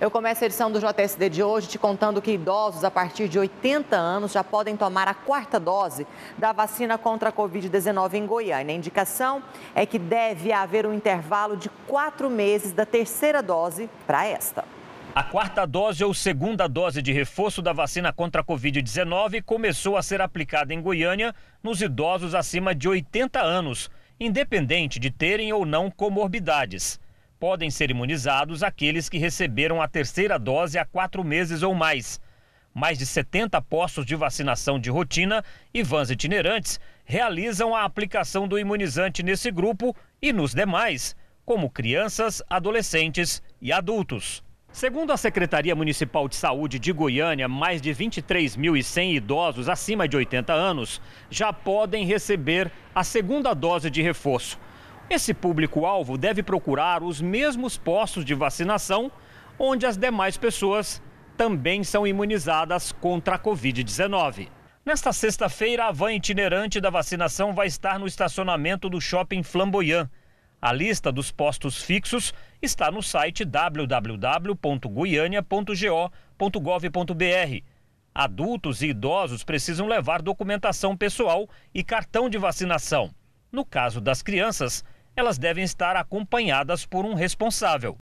Eu começo a edição do JSD de hoje te contando que idosos a partir de 80 anos já podem tomar a quarta dose da vacina contra a Covid-19 em Goiânia. A indicação é que deve haver um intervalo de quatro meses da terceira dose para esta. A quarta dose ou segunda dose de reforço da vacina contra a Covid-19 começou a ser aplicada em Goiânia nos idosos acima de 80 anos, independente de terem ou não comorbidades podem ser imunizados aqueles que receberam a terceira dose há quatro meses ou mais. Mais de 70 postos de vacinação de rotina e vans itinerantes realizam a aplicação do imunizante nesse grupo e nos demais, como crianças, adolescentes e adultos. Segundo a Secretaria Municipal de Saúde de Goiânia, mais de 23.100 idosos acima de 80 anos já podem receber a segunda dose de reforço. Esse público-alvo deve procurar os mesmos postos de vacinação onde as demais pessoas também são imunizadas contra a Covid-19. Nesta sexta-feira, a van itinerante da vacinação vai estar no estacionamento do shopping Flamboyant. A lista dos postos fixos está no site www.guiania.go.gov.br. Adultos e idosos precisam levar documentação pessoal e cartão de vacinação. No caso das crianças, elas devem estar acompanhadas por um responsável.